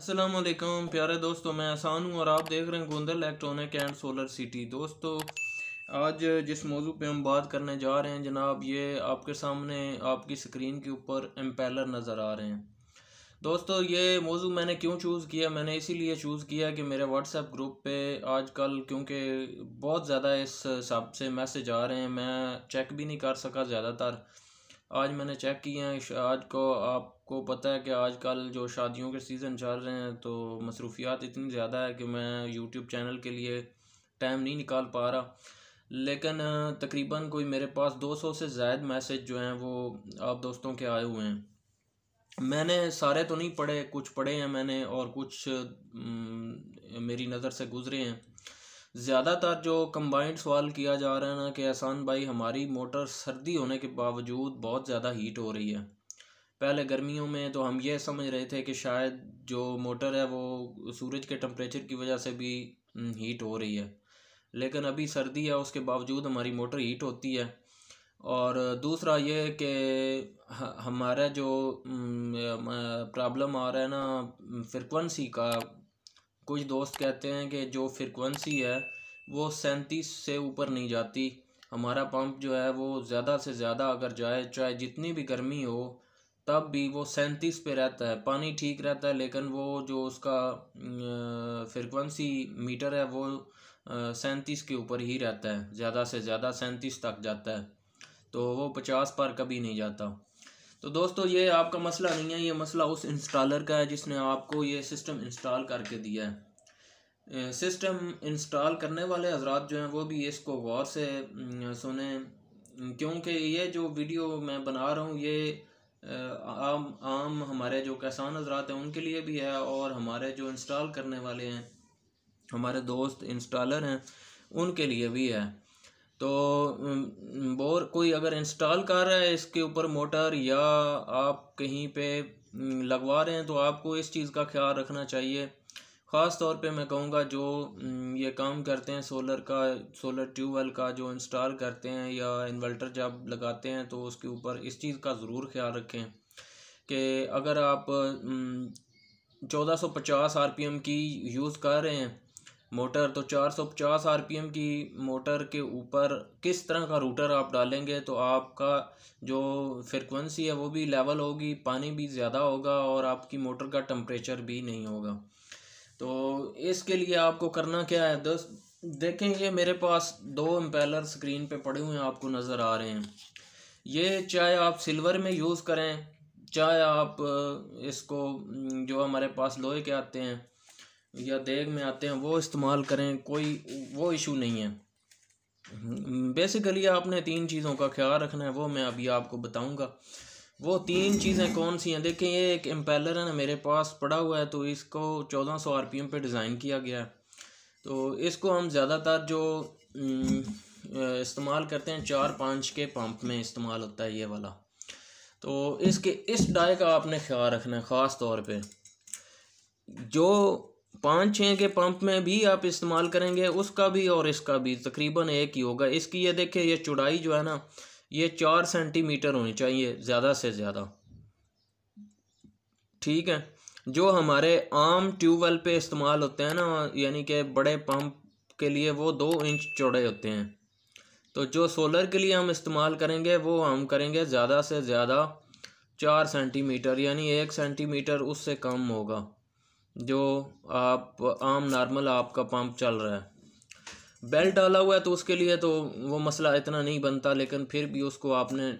असलम प्यारे दोस्तों मैं आसान हूँ और आप देख रहे हैं Gondal electronic and solar city दोस्तों आज जिस मौजू पे हम बात करने जा रहे हैं जनाब ये आपके सामने आपकी स्क्रीन के ऊपर एम्पेलर नज़र आ रहे हैं दोस्तों ये मौजू मैंने क्यों चूज़ किया मैंने इसीलिए चूज़ किया कि मेरे व्हाट्सएप ग्रुप पे आजकल क्योंकि बहुत ज़्यादा इस हिसाब से मैसेज आ रहे हैं मैं चेक भी नहीं कर सका ज़्यादातर आज मैंने चेक किए हैं आज को आपको पता है कि आजकल जो शादियों के सीज़न चल रहे हैं तो मसरूफियात इतनी ज़्यादा है कि मैं यूट्यूब चैनल के लिए टाइम नहीं निकाल पा रहा लेकिन तकरीबन कोई मेरे पास 200 से ज़ायद मैसेज जो हैं वो आप दोस्तों के आए हुए हैं मैंने सारे तो नहीं पढ़े कुछ पढ़े हैं मैंने और कुछ मेरी नज़र से गुज़रे हैं ज़्यादातर जो कंबाइंड सवाल किया जा रहा है ना कि एहसान भाई हमारी मोटर सर्दी होने के बावजूद बहुत ज़्यादा हीट हो रही है पहले गर्मियों में तो हम ये समझ रहे थे कि शायद जो मोटर है वो सूरज के टम्परेचर की वजह से भी हीट हम्म, हो रही है लेकिन अभी सर्दी है उसके बावजूद हमारी मोटर हीट होती है और दूसरा ये कि हमारा जो प्रॉब्लम हम्म, आ रहा है ना फ्रिक्वेंसी हम्म, का कुछ दोस्त कहते हैं कि जो फ्रिक्वेंसी है वो सैंतीस से ऊपर नहीं जाती हमारा पंप जो है वो ज़्यादा से ज़्यादा अगर जाए चाहे जितनी भी गर्मी हो तब भी वो सैंतीस पे रहता है पानी ठीक रहता है लेकिन वो जो उसका फ्रिक्वेंसी अं, मीटर है वो सैंतीस के ऊपर ही रहता है ज़्यादा से ज़्यादा सैंतीस तक जाता है तो वो पचास पर कभी नहीं जाता तो दोस्तों ये आपका मसला नहीं है ये मसला उस इंस्टॉलर का है जिसने आपको ये सिस्टम इंस्टॉल करके दिया है सिस्टम इंस्टॉल करने वाले हजरात जो हैं वो भी इसको गौर से सुने क्योंकि ये जो वीडियो मैं बना रहा हूँ ये आम आम हमारे जो किसान हजरात हैं उनके लिए भी है और हमारे जो इंस्टॉल करने वाले हैं हमारे दोस्त इंस्टॉलर हैं उनके लिए भी है तो बोर कोई अगर इंस्टॉल कर रहा है इसके ऊपर मोटर या आप कहीं पे लगवा रहे हैं तो आपको इस चीज़ का ख्याल रखना चाहिए ख़ास तौर पे मैं कहूँगा जो ये काम करते हैं सोलर का सोलर ट्यूबवेल का जो इंस्टॉल करते हैं या इन्वर्टर जब लगाते हैं तो उसके ऊपर इस चीज़ का ज़रूर ख्याल रखें कि अगर आप चौदह सौ पी एम की यूज़ कर रहे हैं मोटर तो 450 आरपीएम की मोटर के ऊपर किस तरह का रूटर आप डालेंगे तो आपका जो फ्रिक्वेंसी है वो भी लेवल होगी पानी भी ज़्यादा होगा और आपकी मोटर का टम्परेचर भी नहीं होगा तो इसके लिए आपको करना क्या है दस देखें ये मेरे पास दो एम्पेलर स्क्रीन पे पड़े हुए हैं आपको नज़र आ रहे हैं ये चाहे आप सिल्वर में यूज़ करें चाहे आप इसको जो हमारे पास लोहे के आते हैं या देग में आते हैं वो इस्तेमाल करें कोई वो इशू नहीं है बेसिकली आपने तीन चीज़ों का ख्याल रखना है वो मैं अभी आपको बताऊंगा वो तीन चीज़ें कौन सी हैं देखें ये एक एम्पेलर है ना मेरे पास पड़ा हुआ है तो इसको चौदह सौ आर पी एम पर डिज़ाइन किया गया है तो इसको हम ज़्यादातर जो इस्तेमाल करते हैं चार पाँच के पंप में इस्तेमाल होता है ये वाला तो इसके इस डाई का आपने ख्याल रखना है ख़ास तौर पे जो पाँच छः के पंप में भी आप इस्तेमाल करेंगे उसका भी और इसका भी तकरीबन एक ही होगा इसकी ये देखिए ये चौड़ाई जो है ना ये चार सेंटीमीटर होनी चाहिए ज़्यादा से ज़्यादा ठीक है जो हमारे आम ट्यूबवेल पे इस्तेमाल होते हैं ना यानी कि बड़े पंप के लिए वो दो इंच चौड़े होते हैं तो जो सोलर के लिए हम इस्तेमाल करेंगे वो हम करेंगे ज़्यादा से ज़्यादा चार सेंटीमीटर यानी एक सेंटीमीटर उससे कम होगा जो आप आम नॉर्मल आपका पंप चल रहा है बेल्ट डाला हुआ है तो उसके लिए तो वो मसला इतना नहीं बनता लेकिन फिर भी उसको आपने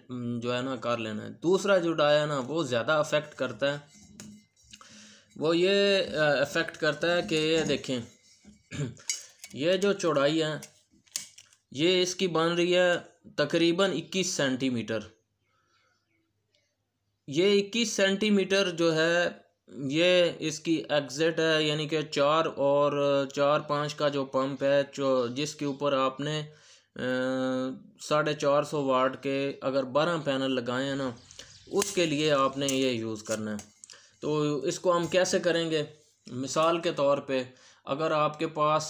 जो है ना कर लेना है दूसरा जो डाया ना वो ज़्यादा अफेक्ट करता है वो ये अफेक्ट करता है कि ये देखें ये जो चौड़ाई है ये इसकी बन रही है तकरीबन 21 सेंटीमीटर ये 21 सेंटीमीटर जो है ये इसकी एग्ज़िट है यानी कि चार और चार पाँच का जो पंप है जो जिसके ऊपर आपने साढ़े चार सौ वाट के अगर बारह पैनल लगाए हैं ना उसके लिए आपने ये यूज़ करना है तो इसको हम कैसे करेंगे मिसाल के तौर पे अगर आपके पास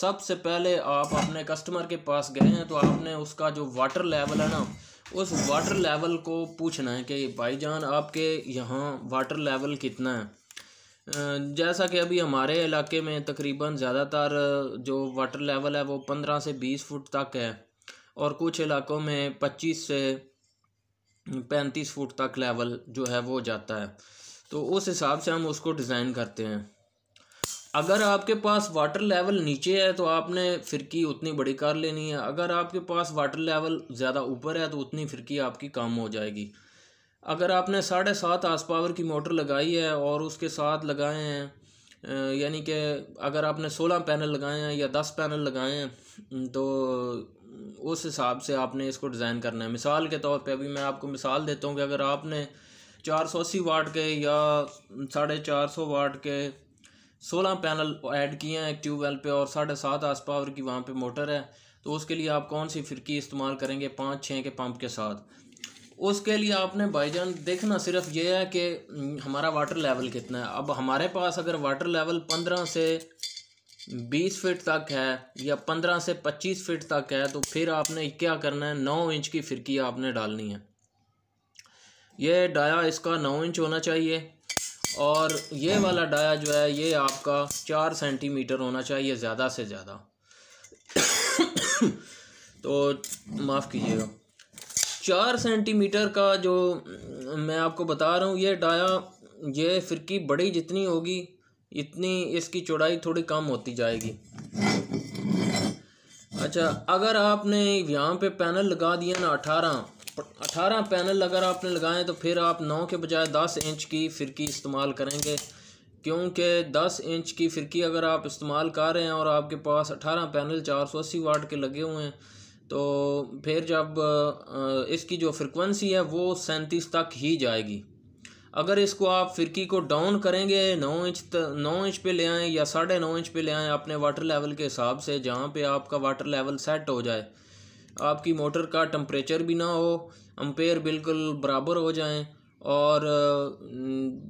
सबसे पहले आप अपने कस्टमर के पास गए हैं तो आपने उसका जो वाटर लेवल है ना उस वाटर लेवल को पूछना है कि भाईजान आपके यहाँ वाटर लेवल कितना है जैसा कि अभी हमारे इलाके में तकरीबन ज़्यादातर जो वाटर लेवल है वो पंद्रह से बीस फुट तक है और कुछ इलाकों में पच्चीस से पैंतीस फुट तक लेवल जो है वो जाता है तो उस हिसाब से हम उसको डिज़ाइन करते हैं अगर आपके पास वाटर लेवल नीचे है तो आपने फिरकी उतनी बड़ी कार लेनी है अगर आपके पास वाटर लेवल ज़्यादा ऊपर है तो उतनी फिरकी आपकी कम हो जाएगी अगर आपने साढ़े सात आस पावर की मोटर लगाई है और उसके साथ लगाए हैं यानी कि अगर आपने सोलह पैनल लगाए हैं या दस पैनल लगाए हैं तो उस हिसाब से आपने इसको डिज़ाइन करना है मिसाल के तौर पे अभी मैं आपको मिसाल देता हूँ कि अगर आपने चार सौ अस्सी वाट के या साढ़े चार सौ वाट के सोलह पैनल ऐड किए हैं एक ट्यूबवेल पे और साढ़े सात आस पावर की वहाँ पे मोटर है तो उसके लिए आप कौन सी फिरकी इस्तेमाल करेंगे पाँच छः के पंप के साथ उसके लिए आपने भाईजान देखना सिर्फ ये है कि हम्म, हमारा वाटर लेवल कितना है अब हमारे पास अगर वाटर लेवल पंद्रह से बीस फिट तक है या पंद्रह से पच्चीस फिट तक है तो फिर आपने क्या करना है नौ इंच की फिरकी आपने डालनी है ये डाया इसका नौ इंच होना चाहिए और ये वाला डाया जो है ये आपका चार सेंटीमीटर होना चाहिए ज़्यादा से ज़्यादा तो माफ़ कीजिएगा चार सेंटीमीटर का जो मैं आपको बता रहा हूँ ये डाया ये फिरकी बड़ी जितनी होगी इतनी इसकी चौड़ाई थोड़ी कम होती जाएगी अच्छा अगर आपने यहाँ पे पैनल लगा दिया ना अठारह अठारह पैनल अगर आपने लगाएं तो फिर आप नौ के बजाय दस इंच की फिरकी इस्तेमाल करेंगे क्योंकि दस इंच की फिरकी अगर आप इस्तेमाल कर रहे हैं और आपके पास अठारह पैनल चार सौ अस्सी वाट के लगे हुए हैं तो फिर जब इसकी जो फ्रिक्वेंसी है वो सैंतीस तक ही जाएगी अगर इसको आप फिरकी को डाउन करेंगे नौ इंच नौ इंच पे ले आएँ या साढ़े नौ इंच पे ले आएँ अपने वाटर लेवल के हिसाब से जहाँ पे आपका वाटर लेवल सेट हो जाए आपकी मोटर का टम्परेचर भी ना हो अम्पेयर बिल्कुल बराबर हो जाएँ और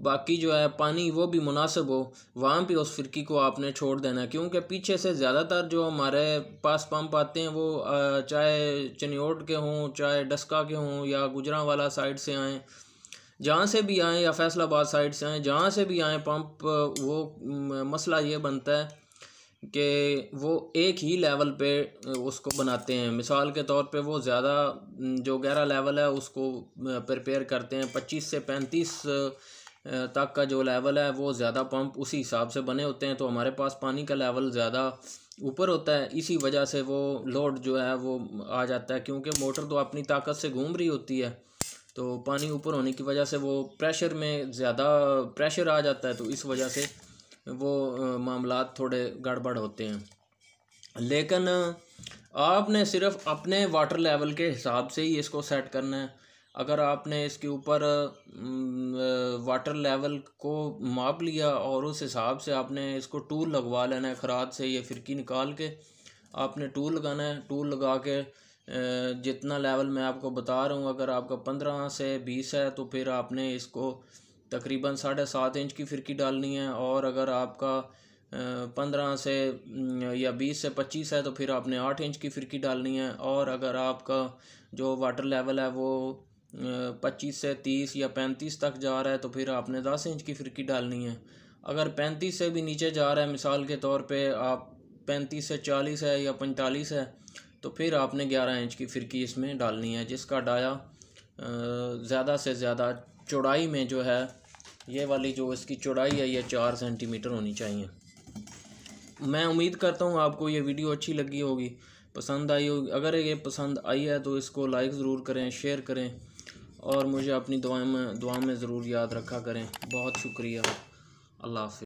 बाकी जो है पानी वो भी मुनासिब हो वहाँ पे उस फिरकी को आपने छोड़ देना क्योंकि पीछे से ज़्यादातर जो हमारे पास पंप आते हैं वो चाहे चनियोट के हों चाहे डस्का के हों या गुजरा वाला साइड से आएँ जहाँ से भी आएँ या फैसलाबाद साइड से आएँ जहाँ से भी आएँ पंप वो मसला ये बनता है कि वो एक ही लेवल पे उसको बनाते हैं मिसाल के तौर पे वो ज़्यादा जो गहरा लेवल है उसको प्रिपेयर करते हैं पच्चीस से पैंतीस तक का जो लेवल है वो ज़्यादा पंप उसी हिसाब से बने होते हैं तो हमारे पास पानी का लेवल ज़्यादा ऊपर होता है इसी वजह से वो लोड जो है वो आ जाता है क्योंकि मोटर तो अपनी ताकत से घूम रही होती है तो पानी ऊपर होने की वजह से वो प्रेशर में ज़्यादा प्रेशर आ जाता है तो इस वजह से वो मामला थोड़े गड़बड़ होते हैं लेकिन आपने सिर्फ अपने वाटर लेवल के हिसाब से ही इसको सेट करना है अगर आपने इसके ऊपर वाटर लेवल को माप लिया और उस हिसाब से आपने इसको टूल लगवा लेना है खराद से ये फिरकी निकाल के आपने टूल लगाना है टूल लगा के जितना लेवल मैं आपको बता रहा हूँ अगर आपका पंद्रह से बीस है तो फिर आपने इसको तकरीबन साढ़े सात इंच की फिरकी डालनी है और अगर आपका पंद्रह से या बीस से पच्चीस है तो फिर आपने आठ इंच की फिरकी डालनी है और अगर आपका जो वाटर लेवल है वो पच्चीस से तीस या पैंतीस तक जा रहा है तो फिर आपने दस इंच की फिरकी डालनी है अगर पैंतीस से भी नीचे जा रहा है मिसाल के तौर पे आप पैंतीस से चालीस है या पैंतालीस है तो फिर आपने ग्यारह इंच की फिरकी इसमें डालनी है जिसका डाया ज़्यादा से ज़्यादा चौड़ाई में जो है ये वाली जो इसकी चौड़ाई है ये चार सेंटीमीटर होनी चाहिए मैं उम्मीद करता हूँ आपको ये वीडियो अच्छी लगी होगी पसंद आई होगी अगर ये पसंद आई है तो इसको लाइक ज़रूर करें शेयर करें और मुझे अपनी दुआ में दुआ में ज़रूर याद रखा करें बहुत शुक्रिया अल्लाह हाफि